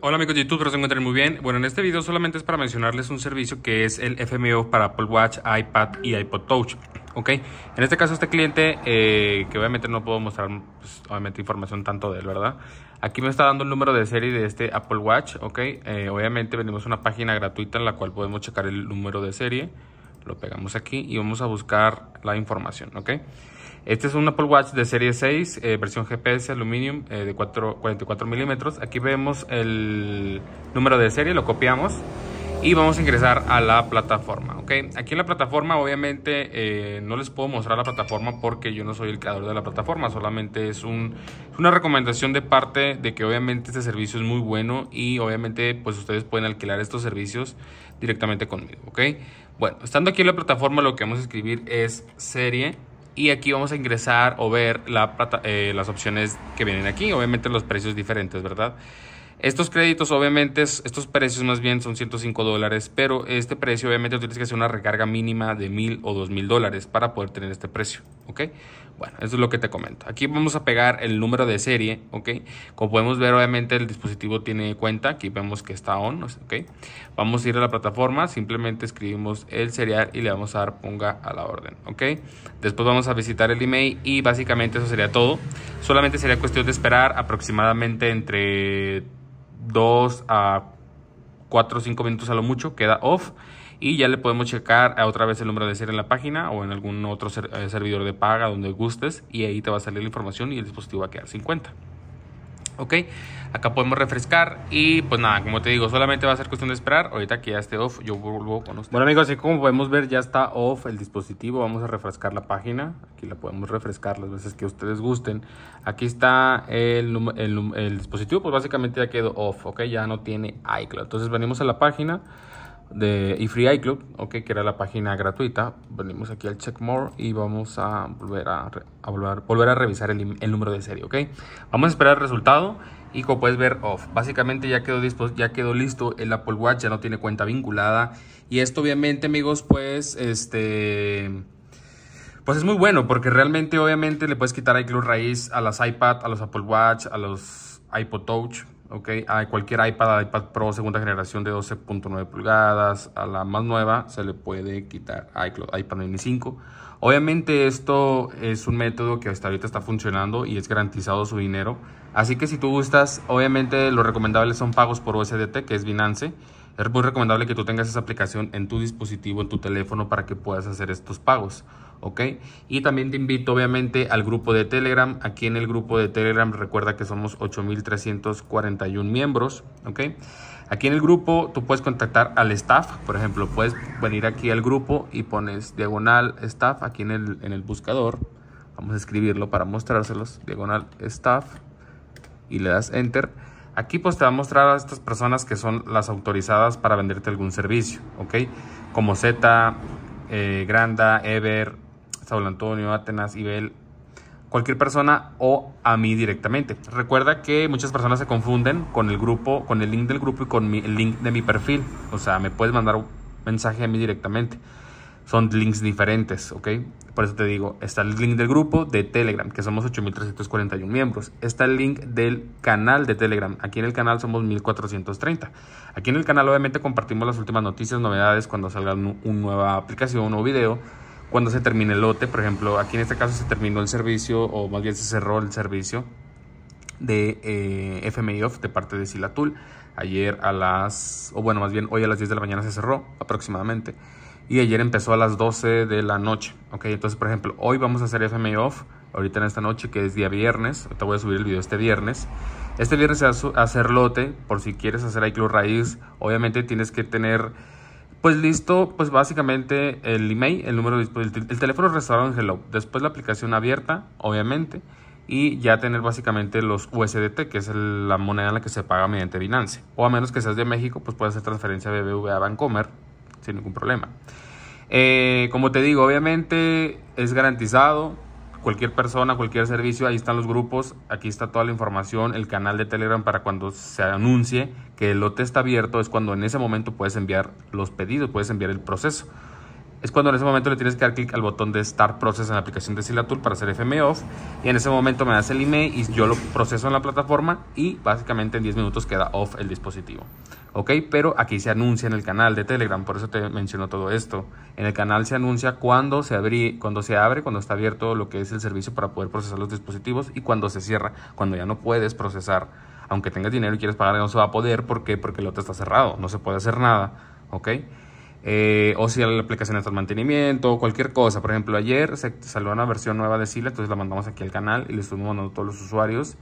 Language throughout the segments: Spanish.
Hola amigos de YouTube, espero se encuentren muy bien. Bueno, en este video solamente es para mencionarles un servicio que es el FMO para Apple Watch, iPad y iPod Touch. Ok, en este caso este cliente, eh, que obviamente no puedo mostrar pues, obviamente información tanto de él, ¿verdad? Aquí me está dando el número de serie de este Apple Watch, ok. Eh, obviamente vendemos una página gratuita en la cual podemos checar el número de serie. Lo pegamos aquí y vamos a buscar la información, ¿ok? Este es un Apple Watch de serie 6, eh, versión GPS aluminio, eh, de 44 milímetros. Aquí vemos el número de serie, lo copiamos y vamos a ingresar a la plataforma. Ok, aquí en la plataforma, obviamente, eh, no les puedo mostrar la plataforma porque yo no soy el creador de la plataforma, solamente es una recomendación de parte de que, obviamente, este servicio es muy bueno y, obviamente, pues ustedes pueden alquilar estos servicios directamente conmigo. Ok, bueno, estando aquí en la plataforma, lo que vamos a escribir es serie y aquí vamos a ingresar o ver la eh, las opciones que vienen aquí, obviamente, los precios diferentes, ¿verdad? Estos créditos, obviamente, estos precios más bien son 105 dólares, pero este precio, obviamente, tienes que hacer una recarga mínima de 1000 o 2000 dólares para poder tener este precio, ¿ok? Bueno, eso es lo que te comento. Aquí vamos a pegar el número de serie, ¿ok? Como podemos ver, obviamente, el dispositivo tiene cuenta. Aquí vemos que está on, ¿ok? Vamos a ir a la plataforma, simplemente escribimos el serial y le vamos a dar ponga a la orden, ¿ok? Después vamos a visitar el email y básicamente eso sería todo. Solamente sería cuestión de esperar aproximadamente entre 2 a 4 o 5 minutos a lo mucho, queda off y ya le podemos checar a otra vez el número de ser en la página o en algún otro eh, servidor de paga donde gustes y ahí te va a salir la información y el dispositivo va a quedar sin cuenta. Ok, acá podemos refrescar y pues nada, como te digo, solamente va a ser cuestión de esperar. Ahorita que ya esté off, yo vuelvo con ustedes Bueno amigos, así como podemos ver ya está off el dispositivo. Vamos a refrescar la página. Aquí la podemos refrescar las veces que ustedes gusten. Aquí está el, el dispositivo, pues básicamente ya quedó off, ok, ya no tiene iCloud. Entonces venimos a la página de Ifree iClub, okay, que era la página gratuita. Venimos aquí al check more y vamos a volver a, volver, a revisar el, número de serie. Okay. Vamos a esperar el resultado y como puedes ver off. Básicamente ya quedó, ya quedó listo el Apple Watch, ya no tiene cuenta vinculada. Y esto obviamente amigos pues este... Pues es muy bueno porque realmente obviamente le puedes quitar iCloud raíz a las iPad, a los Apple Watch, a los iPod Touch okay, a cualquier iPad, iPad Pro segunda generación de 12.9 pulgadas, a la más nueva se le puede quitar iCloud, iPad Mini 5. Obviamente esto es un método que hasta ahorita está funcionando y es garantizado su dinero. Así que si tú gustas, obviamente lo recomendable son pagos por USDT, que es Binance. Es muy recomendable que tú tengas esa aplicación en tu dispositivo, en tu teléfono, para que puedas hacer estos pagos. ¿ok? Y también te invito obviamente al grupo de Telegram. Aquí en el grupo de Telegram recuerda que somos 8.341 miembros, ¿ok? Aquí en el grupo tú puedes contactar al staff, por ejemplo, puedes venir aquí al grupo y pones diagonal staff aquí en el, buscador. Vamos a escribirlo para mostrárselos, diagonal staff y le das enter. Aquí pues te va a mostrar a estas personas que son las autorizadas para venderte algún servicio, ¿ok? Como Z, eh, Granda, Ever, Saúl Antonio, Atenas, Ibel, cualquier persona o a mí directamente. Recuerda que muchas personas se confunden con el grupo, con el link del grupo y con el link de mi perfil. O sea, me puedes mandar un mensaje a mí directamente. Son links diferentes, ¿ok? Por eso te digo, está el link del grupo de Telegram, que somos 8.341 miembros. Está el link del canal de Telegram. Aquí en el canal somos 1.430. Aquí en el canal obviamente compartimos las últimas noticias, novedades, cuando salga una nueva aplicación o video cuando se termine el lote. Por ejemplo, aquí en este caso se terminó el servicio, o más bien se cerró el servicio de eh, FMI Off de parte de Silatul. Ayer a las, o bueno, más bien hoy a las 10 de la mañana se cerró aproximadamente. Y ayer empezó a las 12 de la noche. Ok, entonces, por ejemplo, hoy vamos a hacer FMI Off, ahorita en esta noche, que es día viernes. Te voy a subir el video este viernes. Este viernes se va a hacer lote, por si quieres hacer iClub Raíz. Obviamente tienes que tener pues listo, pues básicamente el email, el número, el, el teléfono restaurado en Hello. Después la aplicación abierta, obviamente. Y ya tener básicamente los USDT, que es la moneda en la que se paga mediante Binance. O a menos que seas de México, pues puedes hacer transferencia de BBVA a Bancomer sin ningún problema. Eh, como te digo, obviamente es garantizado cualquier persona, cualquier servicio, ahí están los grupos, aquí está toda la información, el canal de Telegram para cuando se anuncie que el lote está abierto, es cuando en ese momento puedes enviar los pedidos, puedes enviar el proceso es cuando en ese momento le tienes que dar clic al botón de Start Process en la aplicación de Silatool para hacer FM Off. Y en ese momento me das el email y yo lo proceso en la plataforma y básicamente en 10 minutos queda off el dispositivo. ¿Ok? Pero aquí se anuncia en el canal de Telegram, por eso te menciono todo esto. En el canal se anuncia cuando se, cuando se abre, cuando está abierto lo que es el servicio para poder procesar los dispositivos y cuando se cierra, cuando ya no puedes procesar. Aunque tengas dinero y quieres pagar, no se va a poder. ¿Por Porque el otro está cerrado, no se puede hacer nada. ¿Ok? Eh, o si la aplicación está en mantenimiento, cualquier cosa. Por ejemplo, ayer se salió una versión nueva de Sila, entonces la mandamos aquí al canal y le estuvimos mandando a todos los usuarios.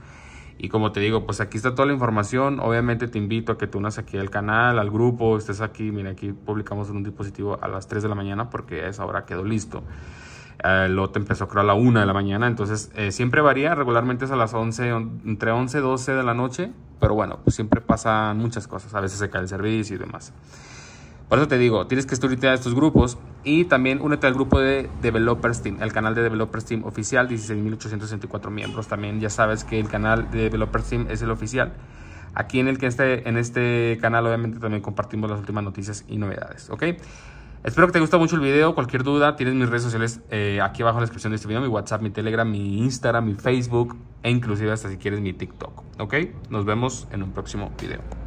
Y como te digo, pues aquí está toda la información. Obviamente te invito a que te unas aquí al canal, al grupo, estés aquí. Mira, aquí publicamos en un dispositivo a las 3 de la mañana porque esa hora quedó listo. Eh, empezó creo a la 1 de la mañana. Entonces eh, siempre varía, regularmente es a las 11, entre 11 y 12 de la noche. Pero bueno, pues siempre pasan muchas cosas. A veces se cae el servicio y demás. Por eso te digo, tienes que estar a estos grupos y también únete al grupo de Developers Team, el canal de Developers Team oficial, 16.864 miembros. También ya sabes que el canal de Developers Team es el oficial. Aquí en, el que este, en este canal obviamente también compartimos las últimas noticias y novedades, ¿ok? Espero que te guste mucho el video. Cualquier duda, tienes mis redes sociales eh, aquí abajo en la descripción de este video. Mi WhatsApp, mi Telegram, mi Instagram, mi Facebook e inclusive hasta si quieres mi TikTok, ¿ok? Nos vemos en un próximo video.